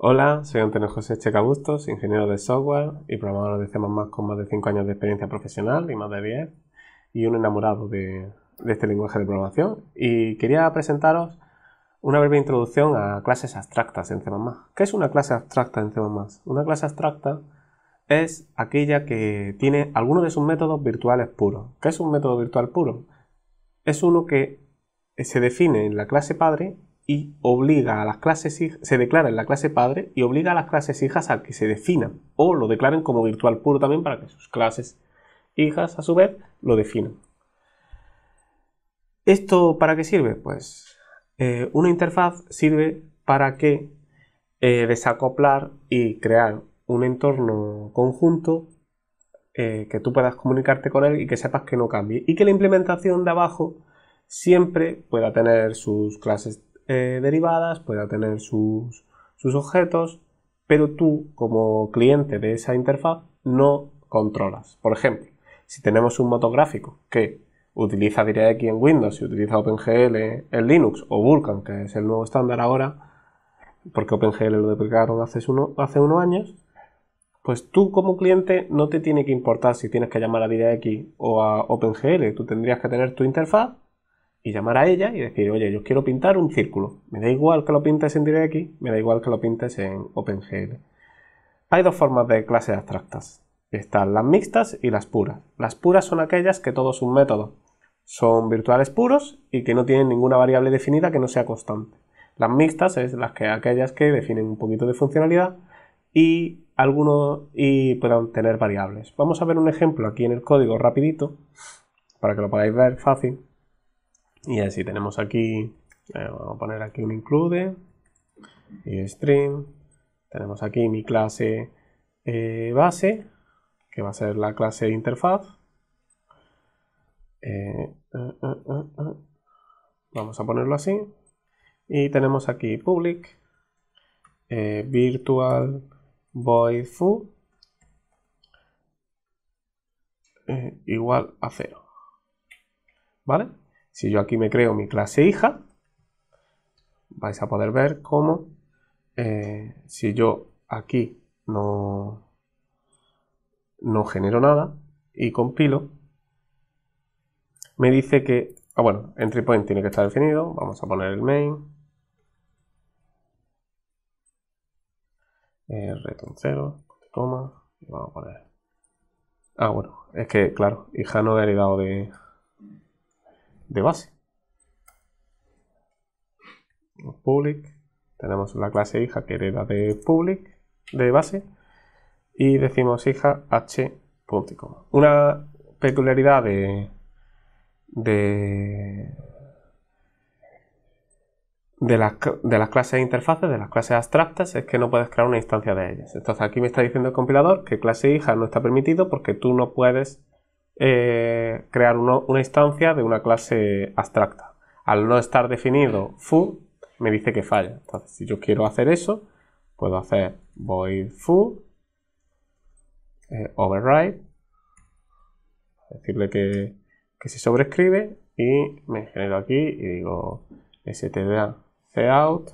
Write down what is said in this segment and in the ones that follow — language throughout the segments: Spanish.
Hola, soy Antonio José Checabustos, ingeniero de software y programador de C++ con más de 5 años de experiencia profesional y más de 10, y un enamorado de, este lenguaje de programación. Y quería presentaros una breve introducción a clases abstractas en C++. ¿Qué es una clase abstracta en C++? Una clase abstracta es aquella que tiene alguno de sus métodos virtuales puros. ¿Qué es un método virtual puro? Es uno que se define en la clase padre y obliga a las clases se declara en la clase padre y obliga a las clases hijas a que se definan o lo declaren como virtual puro también para que sus clases hijas a su vez lo definan. ¿Esto para qué sirve? Pues eh, una interfaz sirve para que eh, desacoplar y crear un entorno conjunto eh, que tú puedas comunicarte con él y que sepas que no cambie y que la implementación de abajo siempre pueda tener sus clases eh, derivadas, pueda tener sus, objetos, pero tú como cliente de esa interfaz no controlas. Por ejemplo, si tenemos un motográfico que utiliza DirectX en Windows y utiliza OpenGL en Linux o Vulkan, que es el nuevo estándar ahora, porque OpenGL lo deprecaron hace, uno, hace unos años, pues tú como cliente no te tiene que importar si tienes que llamar a DirectX o a OpenGL, tú tendrías que tener tu interfaz y llamar a ella y decir, oye, yo quiero pintar un círculo. Me da igual que lo pintes en DirectX, me da igual que lo pintes en OpenGL. Hay dos formas de clases abstractas. Están las mixtas y las puras. Las puras son aquellas que todos un método. son virtuales puros y que no tienen ninguna variable definida que no sea constante. Las mixtas es las que aquellas que definen un poquito de funcionalidad y algunos y puedan tener variables. Vamos a ver un ejemplo aquí en el código rapidito para que lo podáis ver fácil. Y así tenemos aquí, eh, vamos a poner aquí un include, y string, tenemos aquí mi clase eh, base, que va a ser la clase interfaz. Eh, vamos a ponerlo así. Y tenemos aquí public, virtual void foo, igual a cero. ¿Vale? Si yo aquí me creo mi clase hija, vais a poder ver cómo eh, si yo aquí no, no genero nada y compilo, me dice que, ah bueno, entry point tiene que estar definido, vamos a poner el main, eh, return 0, y vamos a poner, ah bueno, es que claro, hija no he heredado de de base. Public, tenemos la clase hija que hereda de public, de base, y decimos hija h. Una peculiaridad de, las, de las clases de interfaces, de las clases abstractas, es que no puedes crear una instancia de ellas. Entonces aquí me está diciendo el compilador que clase hija no está permitido porque tú no puedes eh, crear una instancia de una clase abstracta. Al no estar definido foo, me dice que falla. Entonces, si yo quiero hacer eso, puedo hacer void foo, eh, override, decirle que, que, se sobrescribe y me genero aquí y digo stda cout.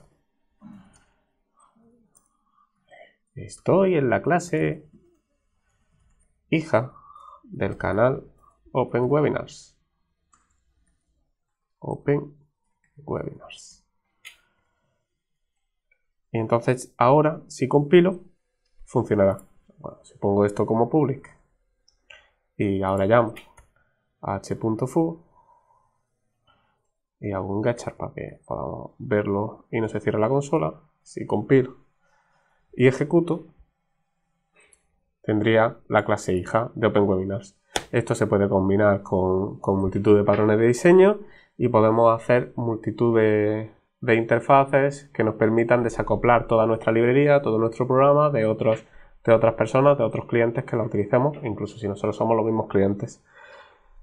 Estoy en la clase hija del canal Open Webinars. Open Webinars. Y entonces ahora, si compilo, funcionará. Bueno, si pongo esto como public y ahora llamo a h.foo y hago un getchar para que podamos verlo y no se cierre la consola, si compilo y ejecuto, tendría la clase hija de Open Webinars. Esto se puede combinar con, multitud de patrones de diseño y podemos hacer multitud de, interfaces que nos permitan desacoplar toda nuestra librería, todo nuestro programa de, otros, de otras personas, de otros clientes que la utilicemos, incluso si nosotros somos los mismos clientes.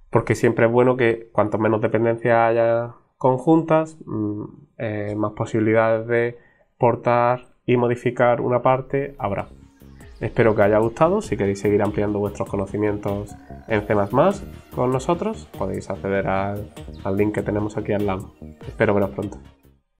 Porque siempre es bueno que cuanto menos dependencias haya conjuntas, mm, eh, más posibilidades de portar y modificar una parte habrá. Espero que haya gustado. Si queréis seguir ampliando vuestros conocimientos en C con nosotros, podéis acceder al, al link que tenemos aquí al lado. Espero veros pronto.